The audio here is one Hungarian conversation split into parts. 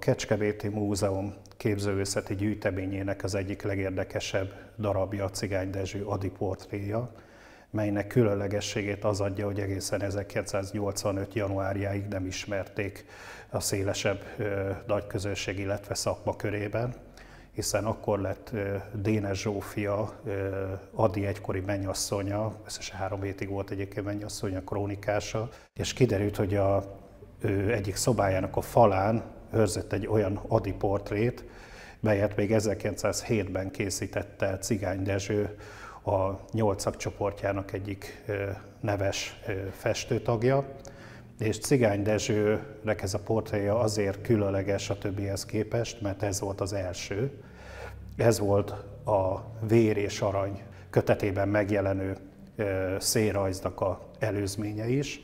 Kecskeméti Múzeum képzőművészeti gyűjteményének az egyik legérdekesebb darabja a Cigány Dezső Adi portréja, melynek különlegességét az adja, hogy egészen 1985. januárjáig nem ismerték a szélesebb nagy illetve szakma körében, hiszen akkor lett Dénes Zsófia, Adi egykori mennyasszonya, összesen három hétig volt egyébként mennyasszonya, krónikása, és kiderült, hogy a ő egyik szobájának a falán őrzött egy olyan Adi portrét, melyet még 1907-ben készítette Cigány Dezső, a nyolcak csoportjának egyik neves festőtagja, és Cigány Dezsőnek ez a portréja azért különleges a többihez képest, mert ez volt az első. Ez volt a Vér és Arany kötetében megjelenő szérajznak a előzménye is,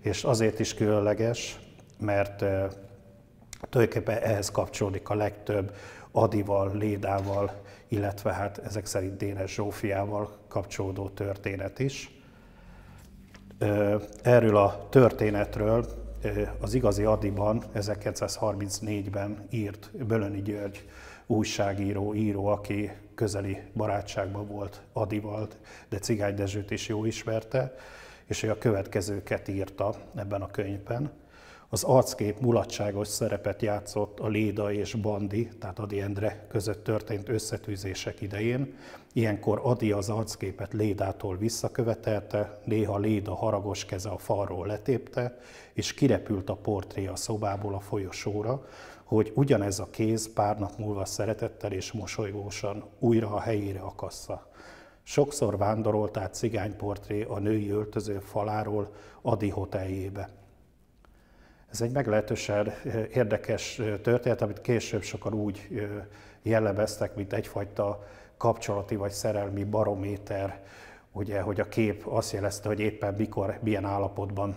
és azért is különleges, mert tulajdonképpen ehhez kapcsolódik a legtöbb Adival, Lédával, illetve hát ezek szerint Dénes Zsófiával kapcsolódó történet is. Erről a történetről az igazi Adiban 1934-ben írt Bölöni György újságíró, író, aki közeli barátságban volt Adival, de Cigány Dezsőt is jó ismerte, és ő a következőket írta ebben a könyvben az arckép mulatságos szerepet játszott a Léda és Bandi, tehát Adi Endre között történt összetűzések idején. Ilyenkor Adi az arcképet Lédától visszakövetelte, néha Léda haragos keze a falról letépte, és kirepült a portré a szobából a folyosóra, hogy ugyanez a kéz pár nap múlva szeretettel és mosolygósan újra a helyére akassa. Sokszor vándorolt át cigányportré a női öltöző faláról Adi hoteljébe. Ez egy meglehetősen eh, érdekes eh, történet, amit később sokan úgy eh, jellemeztek, mint egyfajta kapcsolati vagy szerelmi barométer, ugye, hogy a kép azt jelezte, hogy éppen mikor, milyen állapotban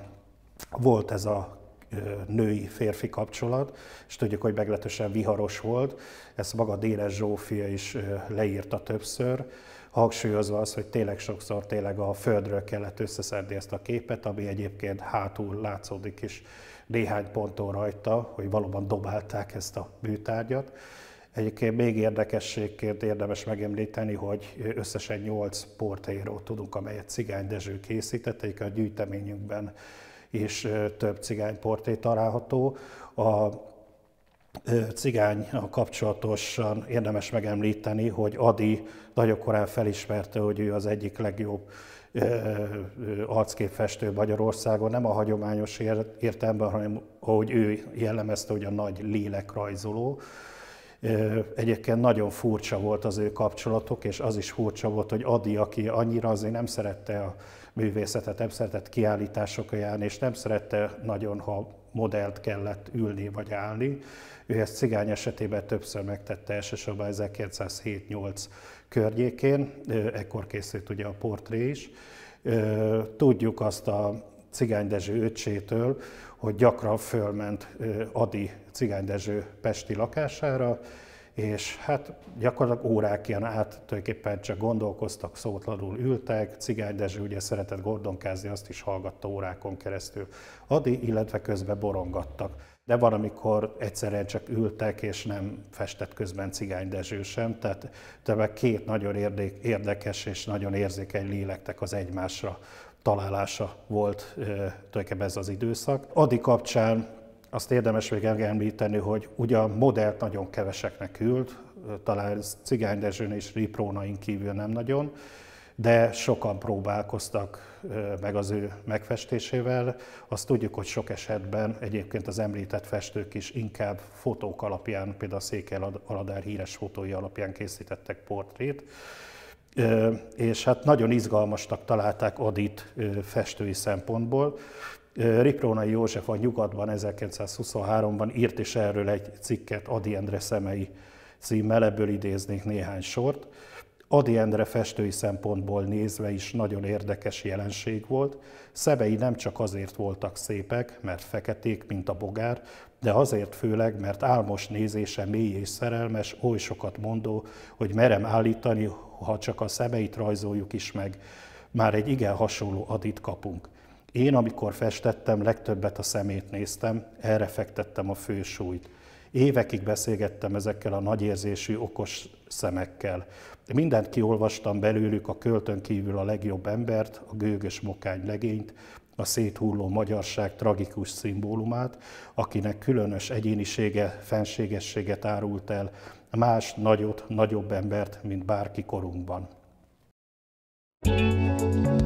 volt ez a női-férfi kapcsolat, és tudjuk, hogy meglehetősen viharos volt. Ezt maga Dénes Zsófia is leírta többször, hangsúlyozva az, hogy tényleg sokszor tényleg a földről kellett összeszedni ezt a képet, ami egyébként hátul látszódik is néhány ponton rajta, hogy valóban dobálták ezt a műtárgyat. Egyébként még érdekességként érdemes megemlíteni, hogy összesen 8 portérót tudunk, amelyet Cigány Dezső készített, egyik a gyűjteményünkben és több cigány porté található. A cigány kapcsolatosan érdemes megemlíteni, hogy Adi nagyon korán felismerte, hogy ő az egyik legjobb arcképfestő Magyarországon, nem a hagyományos értelemben, hanem ahogy ő jellemezte, hogy a nagy lélekrajzoló. Egyébként nagyon furcsa volt az ő kapcsolatok, és az is furcsa volt, hogy Adi, aki annyira azért nem szerette a művészetet, nem szeretett kiállítások járni, és nem szerette nagyon, ha modellt kellett ülni vagy állni. Ő ezt cigány esetében többször megtette, elsősorban 1907-8 környékén, ekkor készült ugye a portré is. Tudjuk azt a Cigány Dezső öcsétől, hogy gyakran fölment Adi Cigány Dezső pesti lakására, és hát gyakorlatilag órák ilyen át tulajdonképpen csak gondolkoztak, szótlanul ültek. Cigány Dezső ugye szeretett gordonkázni, azt is hallgatta órákon keresztül. Adi, illetve közben borongattak. De van, amikor egyszerűen csak ültek, és nem festett közben Cigány Dezső sem, tehát többek két nagyon érdekes és nagyon érzékeny lélektek az egymásra találása volt tulajdonképpen ez az időszak. Adi kapcsán azt érdemes még említeni, hogy ugye a modellt nagyon keveseknek küld, talán Cigány Dezsőn és Riprónain kívül nem nagyon, de sokan próbálkoztak meg az ő megfestésével. Azt tudjuk, hogy sok esetben egyébként az említett festők is inkább fotók alapján, például a Székely Aladár híres fotói alapján készítettek portrét, és hát nagyon izgalmasnak találták Adit festői szempontból. Riprónai József a Nyugatban 1923-ban írt is erről egy cikket Adi Endre szemei címmel, ebből idéznék néhány sort. Adi Endre festői szempontból nézve is nagyon érdekes jelenség volt. Szemei nem csak azért voltak szépek, mert feketék, mint a bogár, de azért főleg, mert álmos nézése mély és szerelmes, oly sokat mondó, hogy merem állítani, ha csak a szemeit rajzoljuk is meg, már egy igen hasonló adit kapunk. Én, amikor festettem, legtöbbet a szemét néztem, erre fektettem a fősúlyt. Évekig beszélgettem ezekkel a nagyérzésű, okos szemekkel. Mindent kiolvastam belőlük, a költön kívül a legjobb embert, a gőgös mokány legényt, a széthulló magyarság tragikus szimbólumát, akinek különös egyénisége, fenségességet árult el, más nagyot, nagyobb embert, mint bárki korunkban. thank you